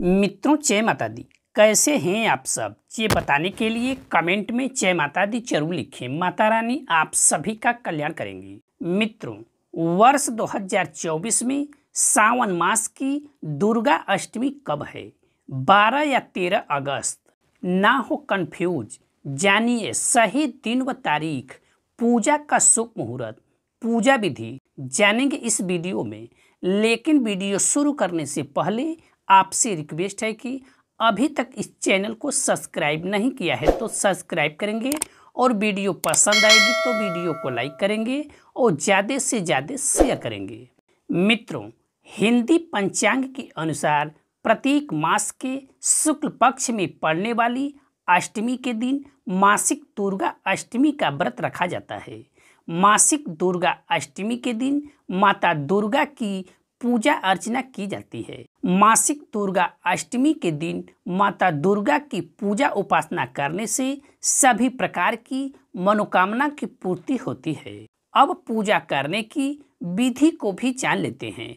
मित्रों जय माता दी कैसे हैं आप सब ये बताने के लिए कमेंट में जय माता दी जरूर लिखें माता रानी आप सभी का कल्याण करेंगी मित्रों वर्ष 2024 में सावन मास की दुर्गा अष्टमी कब है 12 या 13 अगस्त ना हो कंफ्यूज जानिए सही दिन व तारीख पूजा का शुभ मुहूर्त पूजा विधि जानेंगे इस वीडियो में लेकिन वीडियो शुरू करने से पहले आपसे रिक्वेस्ट है कि अभी तक इस चैनल को सब्सक्राइब नहीं किया है तो सब्सक्राइब करेंगे और वीडियो पसंद आएगी तो वीडियो को लाइक करेंगे और ज़्यादा से ज़्यादा शेयर करेंगे मित्रों हिंदी पंचांग के अनुसार प्रत्येक मास के शुक्ल पक्ष में पड़ने वाली अष्टमी के दिन मासिक दुर्गा अष्टमी का व्रत रखा जाता है मासिक दुर्गा अष्टमी के दिन माता दुर्गा की पूजा अर्चना की जाती है मासिक दुर्गा अष्टमी के दिन माता दुर्गा की पूजा उपासना करने से सभी प्रकार की मनोकामना की पूर्ति होती है अब पूजा करने की विधि को भी जान लेते हैं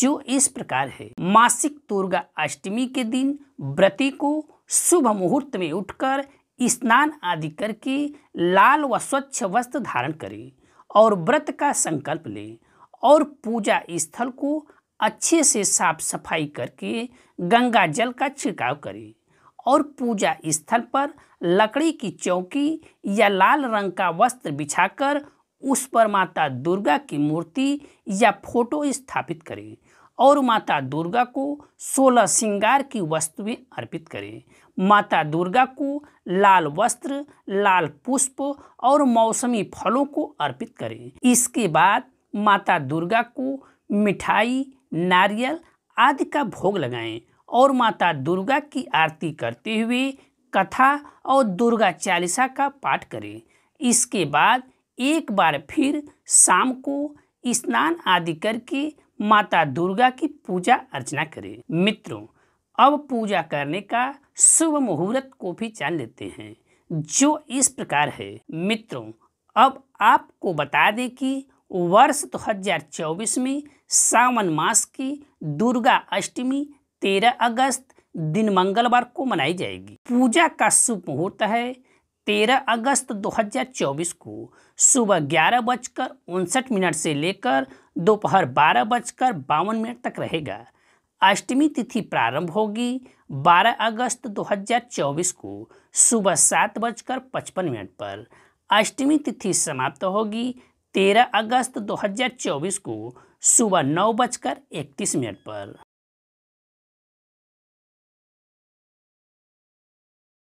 जो इस प्रकार है मासिक दुर्गा अष्टमी के दिन व्रती को शुभ मुहूर्त में उठकर स्नान आदि करके लाल व स्वच्छ वस्त्र धारण करें और व्रत का संकल्प लें और पूजा स्थल को अच्छे से साफ सफाई करके गंगा जल का छिड़काव करें और पूजा स्थल पर लकड़ी की चौकी या लाल रंग का वस्त्र बिछाकर उस पर माता दुर्गा की मूर्ति या फोटो स्थापित करें और माता दुर्गा को सोलह श्रृंगार की वस्तुएं अर्पित करें माता दुर्गा को लाल वस्त्र लाल पुष्प और मौसमी फलों को अर्पित करें इसके बाद माता दुर्गा को मिठाई नारियल आदि का भोग लगाएं और माता दुर्गा की आरती करते हुए कथा और दुर्गा चालीसा का पाठ करें इसके बाद एक बार फिर शाम को स्नान आदि करके माता दुर्गा की पूजा अर्चना करें मित्रों अब पूजा करने का शुभ मुहूर्त को भी जान लेते हैं जो इस प्रकार है मित्रों अब आपको बता दें कि वर्ष दो हजार चौबीस में सावन मास की दुर्गा अष्टमी तेरह अगस्त दिन मंगलवार को मनाई जाएगी पूजा का शुभ मुहूर्त है तेरह अगस्त 2024 को सुबह ग्यारह बजकर उनसठ मिनट से लेकर दोपहर बारह बजकर बावन मिनट तक रहेगा अष्टमी तिथि प्रारंभ होगी 12 अगस्त 2024 को सुबह सात बजकर पचपन मिनट पर अष्टमी तिथि समाप्त होगी तेरह अगस्त 2024 को सुबह नौ बजकर इकतीस मिनट पर